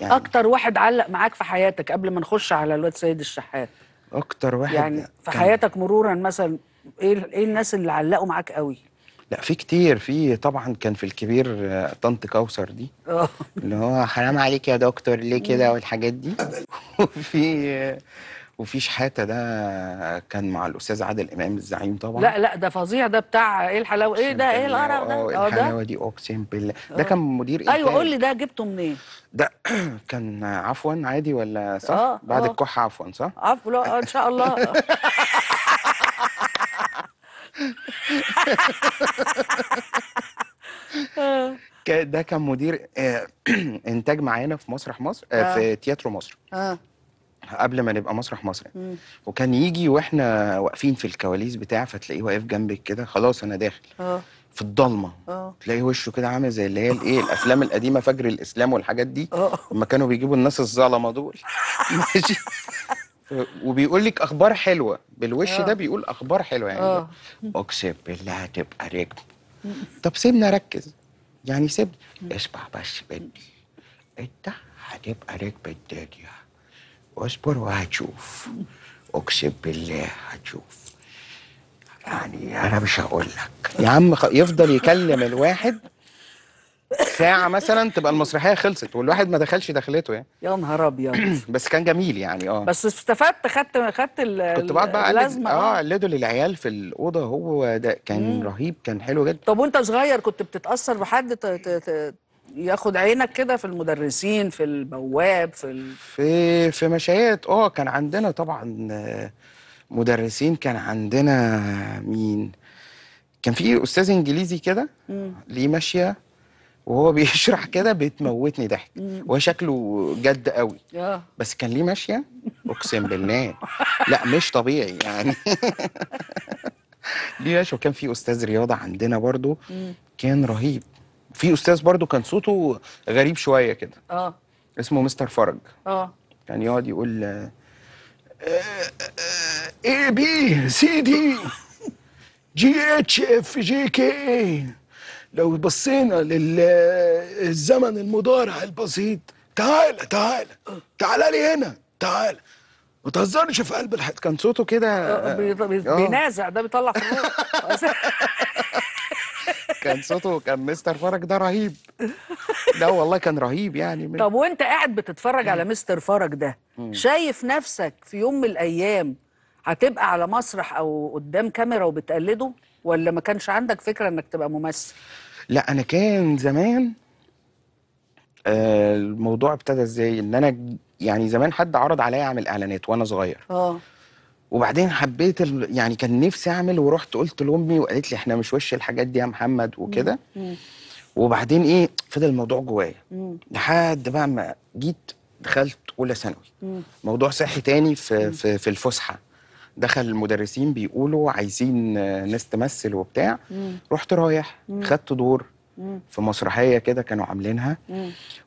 يعني اكتر واحد علق معاك في حياتك قبل ما نخش على الواد سيد الشحات اكتر واحد يعني في حياتك مرورا مثلا ايه ايه الناس اللي علقوا معاك قوي لا في كتير في طبعا كان في الكبير آه، طنط كوثر دي آه. اللي هو حرام عليك يا دكتور ليه كده والحاجات دي وفي آه، وفي شحاته ده كان مع الاستاذ عادل امام الزعيم طبعا لا لا ده فظيع ده بتاع ايه الحلاوه ايه ده ايه القرف ده اه, آه، الحلاوه دي اقسم بالله ده آه. كان مدير إيه ايوه قول لي ده جبته منين ده كان عفوا عادي ولا صح أوه. بعد آه. الكحه عفوا صح عفوا لا ان شاء الله ده كان مدير انتاج معانا في مسرح مصر في تياترو مصر قبل ما نبقى مسرح مصر وكان يجي واحنا واقفين في الكواليس بتاع فتلاقيه واقف جنبك كده خلاص انا داخل اه في الضلمه اه تلاقي وشه كده عامل زي اللي هي الايه الافلام القديمه فجر الاسلام والحاجات دي آه. لما كانوا بيجيبوا الناس الظلمه دول ماشي وبيقول لك اخبار حلوه بالوش أوه. ده بيقول اخبار حلوه يعني آه. اقسم بالله هتبقى رجل طب سيبنا اركز يعني سيبني اسمع بس بنتي انت هتبقى رجم الدنيا واصبر وهتشوف اقسم بالله هتشوف يعني انا مش هقول لك يا عم يفضل يكلم الواحد ساعة مثلا تبقى المسرحية خلصت والواحد ما دخلش دخلته يعني يا نهار ابيض بس كان جميل يعني اه بس استفدت خدت خدت كنت بقعد بقى اللازمة اه, آه. قلده للعيال في الأوضة هو ده كان مم. رهيب كان حلو جدا طب وأنت صغير كنت بتتأثر بحد ياخد عينك كده في المدرسين في البواب في ال... في في مشايات اه كان عندنا طبعا مدرسين كان عندنا مين كان في استاذ انجليزي كده ليه ماشيه وهو بيشرح كده بتموتني ضحك وهو شكله جد قوي آه. بس كان ليه ماشيه اقسم بالله لا مش طبيعي يعني ليه ماشيه وكان في استاذ رياضه عندنا برضو كان رهيب في استاذ برضو كان صوته غريب شويه كده اه اسمه مستر فرج اه كان يقعد يقول آه اي بي سي دي جي اتش اف جي كي اي لو بصينا للزمن المضارع البسيط تعال تعال تعال لي هنا تعال ما تهزرش في قلب الحيط كان صوته كده آه، آه، آه. بينازع ده بيطلع في كان صوته كان مستر فرج ده رهيب لا والله كان رهيب يعني من... طب وانت قاعد بتتفرج على مستر فرج ده شايف نفسك في يوم من الايام هتبقى على مسرح او قدام كاميرا وبتقلده ولا ما كانش عندك فكره انك تبقى ممثل لا انا كان زمان آه الموضوع ابتدى ازاي ان انا يعني زمان حد عرض عليا اعمل اعلانات وانا صغير اه وبعدين حبيت ال... يعني كان نفسي اعمل ورحت قلت لامي وقالت لي احنا مش وش الحاجات دي يا محمد وكده وبعدين ايه فضل الموضوع جوايا لحد بقى ما جيت دخلت اولى ثانوي موضوع صحي تاني في في, في الفسحه دخل المدرسين بيقولوا عايزين ناس تمثل وبتاع رحت رايح خدت دور في مسرحيه كده كانوا عاملينها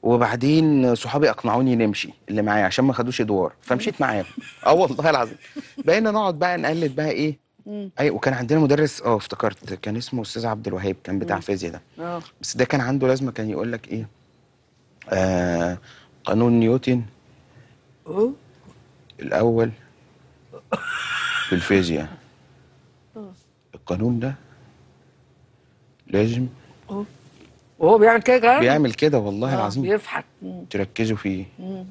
وبعدين صحابي اقنعوني نمشي اللي معايا عشان ما خدوش ادوار فمشيت معاهم اه والله العظيم بقينا نقعد بقى نقلد بقى ايه اي وكان عندنا مدرس اه افتكرت كان اسمه استاذ عبد الوهاب كان بتاع فيزياء ده اه. بس ده كان عنده لازمه كان يقول لك ايه آه قانون نيوتن الاول في الفيزياء اه. القانون ده لازم وهو بيعمل كده كمان بيعمل كده والله آه العظيم بيفحت تركزوا فيه